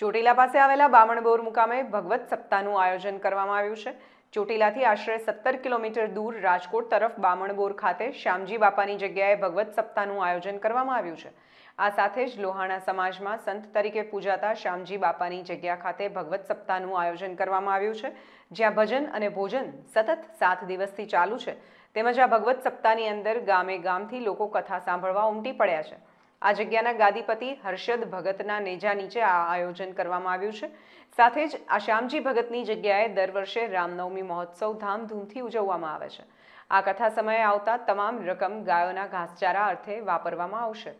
ચોટીલા પાસે આવેલા બામણબોર મુકામે ભગવત સપ્તાહનું આયોજન કરવામાં આવ્યું છે ચોટીલાથી આશરે સત્તર કિલોમીટર દૂર રાજકોટ તરફ બામણબોર ખાતે શ્યામજી બાપાની જગ્યાએ ભગવત સપ્તાહનું આયોજન કરવામાં આવ્યું છે આ સાથે જ લોહાણા સમાજમાં સંત તરીકે પૂજાતા શ્યામજી બાપાની જગ્યા ખાતે ભગવત સપ્તાહનું આયોજન કરવામાં આવ્યું છે જ્યાં ભજન અને ભોજન સતત સાત દિવસથી ચાલુ છે તેમજ આ ભગવત સપ્તાહની અંદર ગામે ગામથી લોકો કથા સાંભળવા ઉમટી પડ્યા છે આ જગ્યાના ગાદીપતિ હર્ષદ ભગતના નેજા નીચે આ આયોજન કરવામાં આવ્યું છે સાથે જ આ શ્યામજી ભગતની જગ્યાએ દર વર્ષે રામનવમી મહોત્સવ ધામધૂમથી ઉજવવામાં આવે છે આ કથા સમયે આવતા તમામ રકમ ગાયોના ઘાસચારા અર્થે વાપરવામાં આવશે